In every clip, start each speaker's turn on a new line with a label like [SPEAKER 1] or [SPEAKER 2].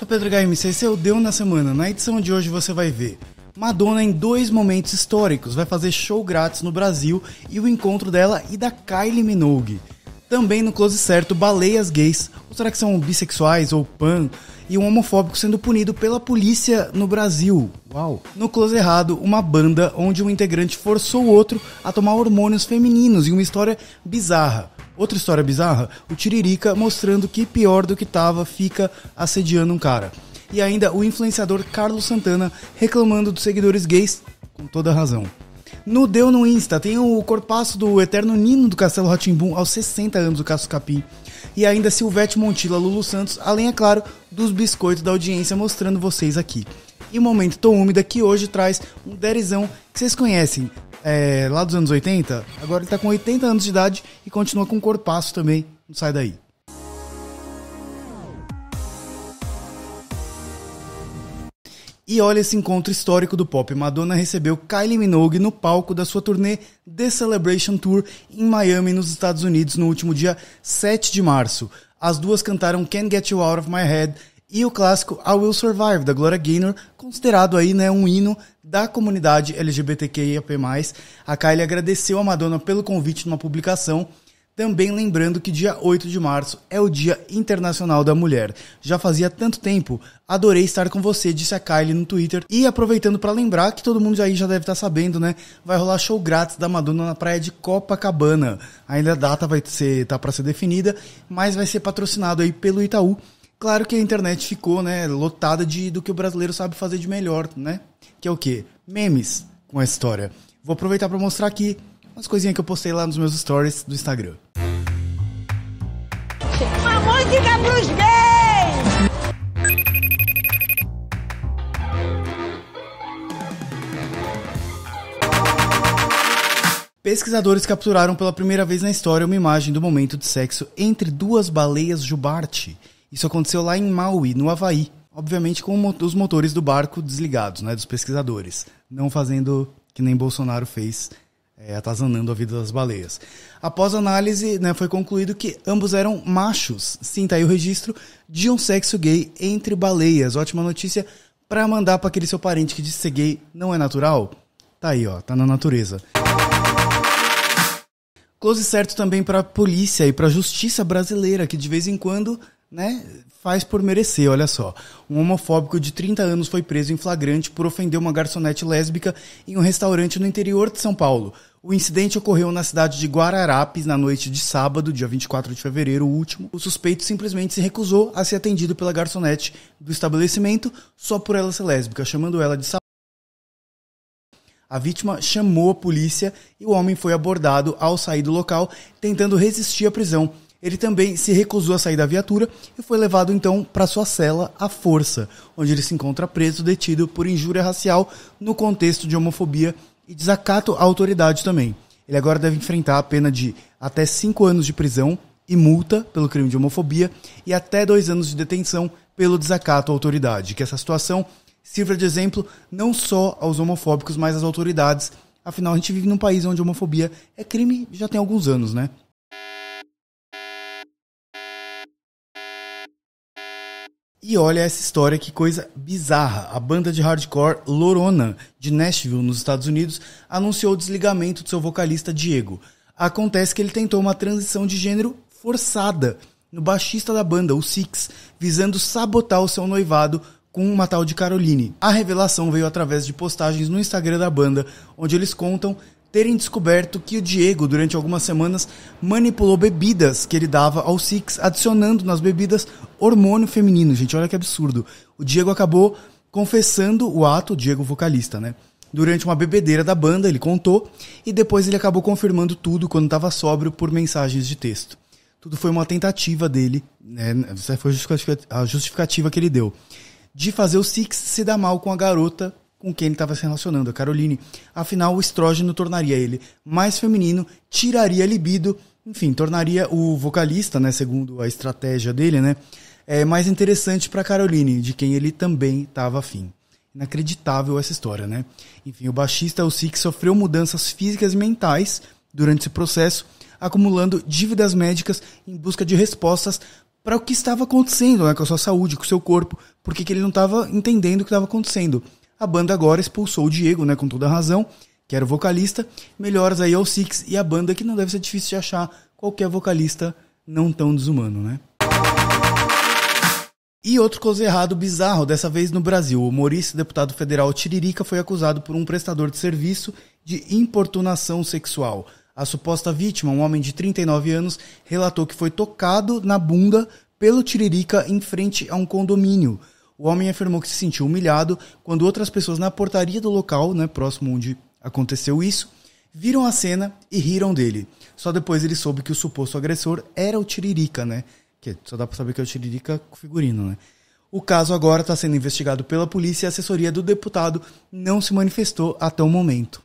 [SPEAKER 1] Sou Pedro HMC, esse é o Deu na Semana. Na edição de hoje você vai ver. Madonna em dois momentos históricos, vai fazer show grátis no Brasil e o encontro dela e da Kylie Minogue. Também no close certo, baleias gays, ou será que são bissexuais ou pan, e um homofóbico sendo punido pela polícia no Brasil. Uau! No close errado, uma banda onde um integrante forçou o outro a tomar hormônios femininos e uma história bizarra. Outra história bizarra, o Tiririca mostrando que pior do que tava fica assediando um cara. E ainda o influenciador Carlos Santana reclamando dos seguidores gays, com toda razão. No Deu no Insta, tem o corpaço do eterno Nino do Castelo Ratimbum aos 60 anos do Cássio Capim. E ainda Silvete Montila, Lulu Santos, além, é claro, dos biscoitos da audiência mostrando vocês aqui. E o Momento Tão Úmida que hoje traz um derizão que vocês conhecem, é, lá dos anos 80, agora ele tá com 80 anos de idade e continua com um corpaço também. Não sai daí. E olha esse encontro histórico do pop. Madonna recebeu Kylie Minogue no palco da sua turnê The Celebration Tour em Miami, nos Estados Unidos, no último dia 7 de março. As duas cantaram Can't Get You Out of My Head, e o clássico I Will Survive, da Gloria Gaynor, considerado aí né, um hino da comunidade LGBTQIAP+. A Kylie agradeceu a Madonna pelo convite numa publicação, também lembrando que dia 8 de março é o Dia Internacional da Mulher. Já fazia tanto tempo, adorei estar com você, disse a Kylie no Twitter. E aproveitando para lembrar que todo mundo aí já deve estar tá sabendo, né? Vai rolar show grátis da Madonna na praia de Copacabana. Ainda a data vai ser tá para ser definida, mas vai ser patrocinado aí pelo Itaú Claro que a internet ficou, né, lotada de, do que o brasileiro sabe fazer de melhor, né? Que é o quê? Memes com a história. Vou aproveitar para mostrar aqui umas coisinhas que eu postei lá nos meus stories do Instagram. Uma música pros gays! Pesquisadores capturaram pela primeira vez na história uma imagem do momento de sexo entre duas baleias jubarte isso aconteceu lá em Maui, no Havaí. Obviamente com os motores do barco desligados, né, dos pesquisadores. Não fazendo que nem Bolsonaro fez, é, atazanando a vida das baleias. Após análise, né, foi concluído que ambos eram machos. Sim, tá aí o registro de um sexo gay entre baleias. Ótima notícia para mandar para aquele seu parente que disse ser gay não é natural. Tá aí, ó, tá na natureza. Close certo também para a polícia e para a justiça brasileira, que de vez em quando né, faz por merecer, olha só. Um homofóbico de 30 anos foi preso em flagrante por ofender uma garçonete lésbica em um restaurante no interior de São Paulo. O incidente ocorreu na cidade de Guararapes na noite de sábado, dia 24 de fevereiro o último. O suspeito simplesmente se recusou a ser atendido pela garçonete do estabelecimento só por ela ser lésbica, chamando ela de a vítima chamou a polícia e o homem foi abordado ao sair do local, tentando resistir à prisão. Ele também se recusou a sair da viatura e foi levado então para sua cela à força, onde ele se encontra preso detido por injúria racial no contexto de homofobia e desacato à autoridade também. Ele agora deve enfrentar a pena de até 5 anos de prisão e multa pelo crime de homofobia e até 2 anos de detenção pelo desacato à autoridade. Que essa situação sirva de exemplo não só aos homofóbicos, mas às autoridades. Afinal, a gente vive num país onde homofobia é crime já tem alguns anos, né? E olha essa história, que coisa bizarra. A banda de hardcore Lorona, de Nashville, nos Estados Unidos, anunciou o desligamento do seu vocalista Diego. Acontece que ele tentou uma transição de gênero forçada no baixista da banda, o Six, visando sabotar o seu noivado com uma tal de Caroline. A revelação veio através de postagens no Instagram da banda, onde eles contam terem descoberto que o Diego, durante algumas semanas, manipulou bebidas que ele dava ao Six, adicionando nas bebidas hormônio feminino. Gente, olha que absurdo. O Diego acabou confessando o ato, o Diego vocalista, né? Durante uma bebedeira da banda, ele contou, e depois ele acabou confirmando tudo quando estava sóbrio por mensagens de texto. Tudo foi uma tentativa dele, né? Essa foi a justificativa que ele deu, de fazer o Six se dar mal com a garota com quem ele estava se relacionando, a Caroline. Afinal, o estrógeno tornaria ele mais feminino, tiraria a libido, enfim, tornaria o vocalista, né, segundo a estratégia dele, né, é mais interessante para Caroline, de quem ele também estava afim. Inacreditável essa história, né? Enfim, o baixista o Six sofreu mudanças físicas e mentais durante esse processo, acumulando dívidas médicas em busca de respostas para o que estava acontecendo né, com a sua saúde, com o seu corpo, porque ele não estava entendendo o que estava acontecendo a banda agora expulsou o Diego, né, com toda razão, que era o vocalista. Melhoras aí ao Six e a banda, que não deve ser difícil de achar qualquer vocalista não tão desumano, né? E outro coisa errado bizarro, dessa vez no Brasil. O Maurício, deputado federal Tiririca foi acusado por um prestador de serviço de importunação sexual. A suposta vítima, um homem de 39 anos, relatou que foi tocado na bunda pelo Tiririca em frente a um condomínio o homem afirmou que se sentiu humilhado quando outras pessoas na portaria do local, né, próximo onde aconteceu isso, viram a cena e riram dele. Só depois ele soube que o suposto agressor era o Tiririca, né? Que só dá pra saber que é o Tiririca figurino, né? O caso agora está sendo investigado pela polícia e a assessoria do deputado não se manifestou até o momento.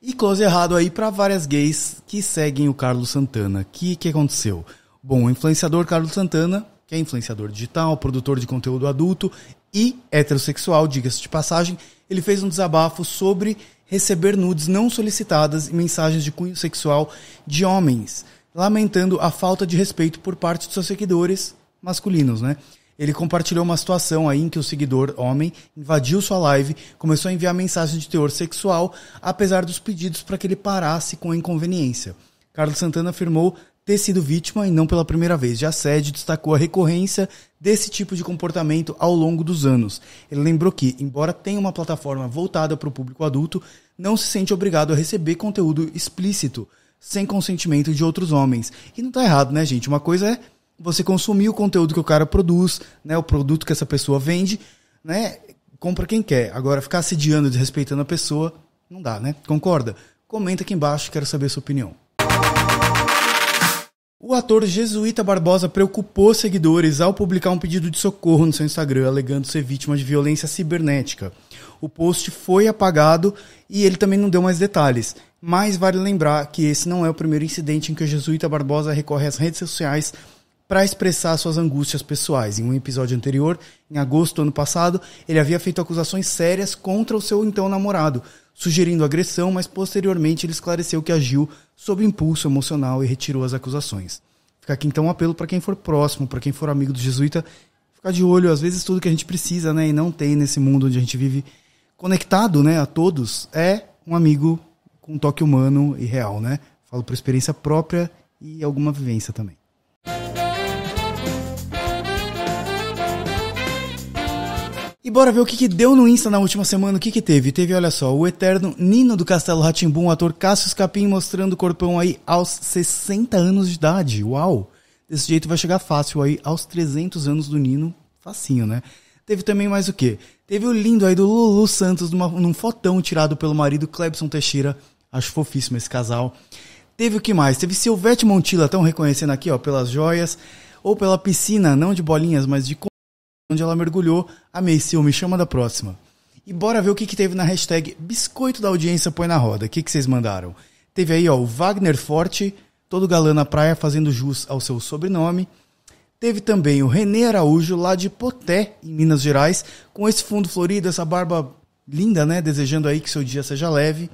[SPEAKER 1] E close errado aí para várias gays que seguem o Carlos Santana. O que, que aconteceu? Bom, o influenciador Carlos Santana que é influenciador digital, produtor de conteúdo adulto e heterossexual, diga-se de passagem, ele fez um desabafo sobre receber nudes não solicitadas e mensagens de cunho sexual de homens, lamentando a falta de respeito por parte de seus seguidores masculinos, né? Ele compartilhou uma situação aí em que o seguidor homem invadiu sua live, começou a enviar mensagens de teor sexual, apesar dos pedidos para que ele parasse com a inconveniência. Carlos Santana afirmou ter sido vítima, e não pela primeira vez, de assédio, destacou a recorrência desse tipo de comportamento ao longo dos anos. Ele lembrou que, embora tenha uma plataforma voltada para o público adulto, não se sente obrigado a receber conteúdo explícito, sem consentimento de outros homens. E não tá errado, né, gente? Uma coisa é você consumir o conteúdo que o cara produz, né, o produto que essa pessoa vende, né, compra quem quer. Agora, ficar assediando, desrespeitando a pessoa, não dá, né? Concorda? Comenta aqui embaixo, quero saber a sua opinião. O ator Jesuíta Barbosa preocupou seguidores ao publicar um pedido de socorro no seu Instagram, alegando ser vítima de violência cibernética. O post foi apagado e ele também não deu mais detalhes. Mas vale lembrar que esse não é o primeiro incidente em que o Jesuíta Barbosa recorre às redes sociais para expressar suas angústias pessoais. Em um episódio anterior, em agosto do ano passado, ele havia feito acusações sérias contra o seu então namorado, sugerindo agressão, mas posteriormente ele esclareceu que agiu sob impulso emocional e retirou as acusações. Fica aqui então um apelo para quem for próximo, para quem for amigo do jesuíta, ficar de olho, às vezes tudo que a gente precisa, né, e não tem nesse mundo onde a gente vive conectado, né, a todos, é um amigo com um toque humano e real, né? Falo por experiência própria e alguma vivência também. E bora ver o que, que deu no Insta na última semana, o que, que teve? Teve, olha só, o eterno Nino do Castelo Ratimbu, o ator Cássio Capim mostrando o corpão aí aos 60 anos de idade. Uau! Desse jeito vai chegar fácil aí aos 300 anos do Nino, facinho, né? Teve também mais o quê? Teve o lindo aí do Lulu Santos numa, num fotão tirado pelo marido Clebson Teixeira. Acho fofíssimo esse casal. Teve o que mais? Teve Silvete Montila, tão reconhecendo aqui, ó, pelas joias. Ou pela piscina, não de bolinhas, mas de onde ela mergulhou. Amei, Sil, me chama da próxima. E bora ver o que, que teve na hashtag Biscoito da Audiência Põe na Roda. O que, que vocês mandaram? Teve aí, ó, o Wagner Forte, todo galã na praia, fazendo jus ao seu sobrenome. Teve também o Renê Araújo, lá de Poté, em Minas Gerais, com esse fundo florido, essa barba linda, né? Desejando aí que seu dia seja leve.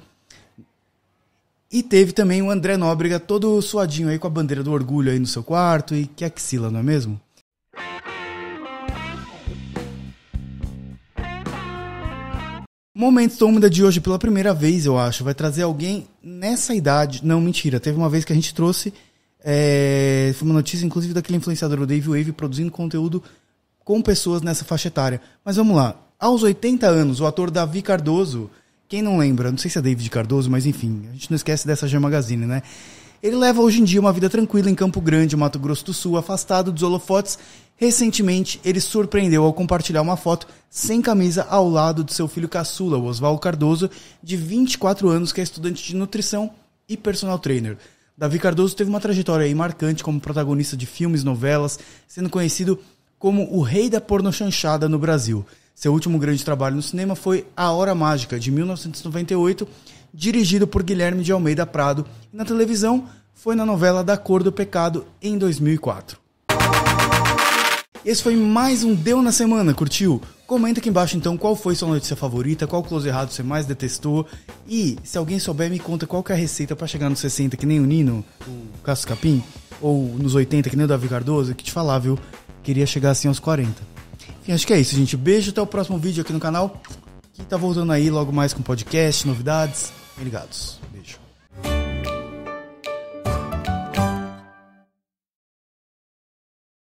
[SPEAKER 1] E teve também o André Nóbrega, todo suadinho aí, com a bandeira do orgulho aí no seu quarto. E que axila, não é mesmo? Momento Tômida de hoje, pela primeira vez, eu acho, vai trazer alguém nessa idade. Não, mentira. Teve uma vez que a gente trouxe. É, foi uma notícia, inclusive, daquele influenciador, o Dave Wave, produzindo conteúdo com pessoas nessa faixa etária. Mas vamos lá. Aos 80 anos, o ator Davi Cardoso. Quem não lembra? Não sei se é David Cardoso, mas enfim, a gente não esquece dessa G Magazine, né? Ele leva hoje em dia uma vida tranquila em Campo Grande, Mato Grosso do Sul, afastado dos holofotes. Recentemente, ele surpreendeu ao compartilhar uma foto sem camisa ao lado de seu filho caçula, Oswaldo Cardoso, de 24 anos, que é estudante de nutrição e personal trainer. Davi Cardoso teve uma trajetória marcante como protagonista de filmes, novelas, sendo conhecido como o rei da chanchada no Brasil. Seu último grande trabalho no cinema foi A Hora Mágica, de 1998, dirigido por Guilherme de Almeida Prado, e na televisão foi na novela Da Cor do Pecado, em 2004. Esse foi mais um Deu na Semana, curtiu? Comenta aqui embaixo então qual foi sua notícia favorita, qual close errado você mais detestou e se alguém souber me conta qual é a receita para chegar nos 60 que nem o Nino, o Cássio Capim, ou nos 80 que nem o Davi Cardoso, que te falar, viu? Queria chegar assim aos 40. Enfim, acho que é isso, gente. Beijo, até o próximo vídeo aqui no canal que tá voltando aí logo mais com podcast, novidades. Bem ligados. Beijo.